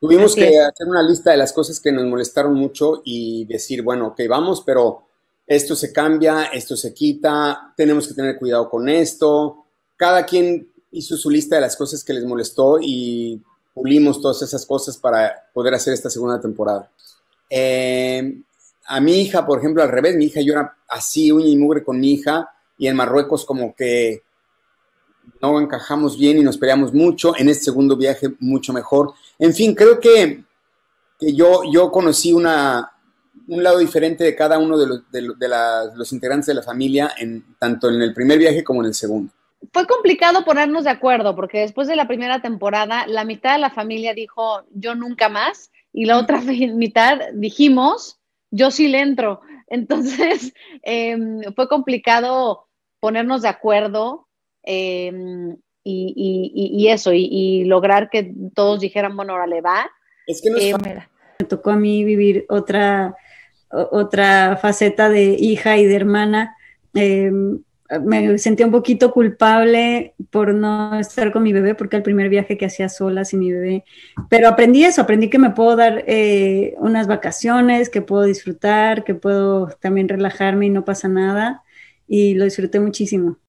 Tuvimos que hacer una lista de las cosas que nos molestaron mucho y decir, bueno, ok, vamos, pero esto se cambia, esto se quita, tenemos que tener cuidado con esto. Cada quien hizo su lista de las cosas que les molestó y pulimos todas esas cosas para poder hacer esta segunda temporada. Em, a mi hija, por ejemplo, al revés, mi hija, yo era así, uña y mugre con mi hija, y en Marruecos como que no encajamos bien y nos peleamos mucho, en este segundo viaje mucho mejor. En fin, creo que, yo, yo conocí un lado diferente de cada uno de, los, de, los integrantes de la familia, en, tanto en el primer viaje como en el segundo. Fue complicado ponernos de acuerdo, porque después de la primera temporada, la mitad de la familia dijo yo nunca más, y la otra mitad dijimos yo sí le entro. Entonces, em, fue complicado ponernos de acuerdo Em, y, eso, y, lograr que todos dijeran, bueno, ahora le va. Es que em, me tocó a mí vivir otra, otra faceta de hija y de hermana. Em, me sentí un poquito culpable por no estar con mi bebé, porque el primer viaje que hacía sola sin mi bebé. Pero aprendí eso, aprendí que me puedo dar eh, unas vacaciones, que puedo disfrutar, que puedo también relajarme y no pasa nada. Y lo disfruté muchísimo.